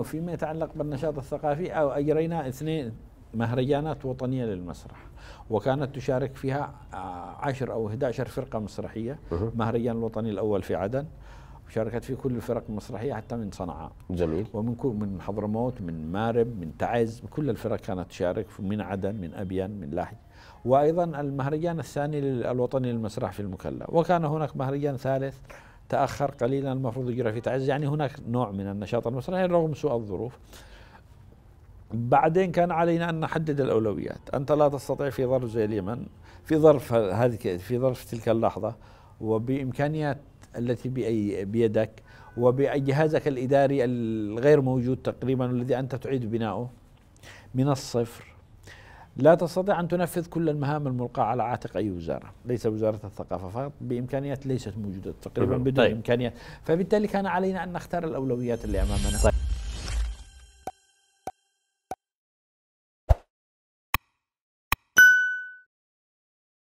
وفيما يتعلق بالنشاط الثقافي أو أجرينا اثنين مهرجانات وطنية للمسرح وكانت تشارك فيها آه، عشر أو 11 فرقة مسرحية مهرجان الوطني الأول في عدن شاركت فيه كل الفرق المسرحية حتى من صنعاء جميل ومن كل من حضرموت من مارب من تعز كل الفرق كانت تشارك من عدن من أبيان من لاحي وأيضا المهرجان الثاني الوطني للمسرح في المكلا وكان هناك مهرجان ثالث تأخر قليلا المفروض يجرى في تعز يعني هناك نوع من النشاط المسرحي رغم سوء الظروف بعدين كان علينا أن نحدد الأولويات أنت لا تستطيع في ظرف زي اليمن في ظرف هذه في ظرف تلك اللحظة وبإمكانيات التي بيدك وبجهازك الإداري الغير موجود تقريبا والذي أنت تعيد بناؤه من الصفر لا تستطيع أن تنفذ كل المهام الملقاة على عاتق أي وزارة ليس وزارة الثقافة فقط بإمكانيات ليست موجودة تقريبا طيب. بدون طيب. إمكانيات فبالتالي كان علينا أن نختار الأولويات اللي أمامنا طيب.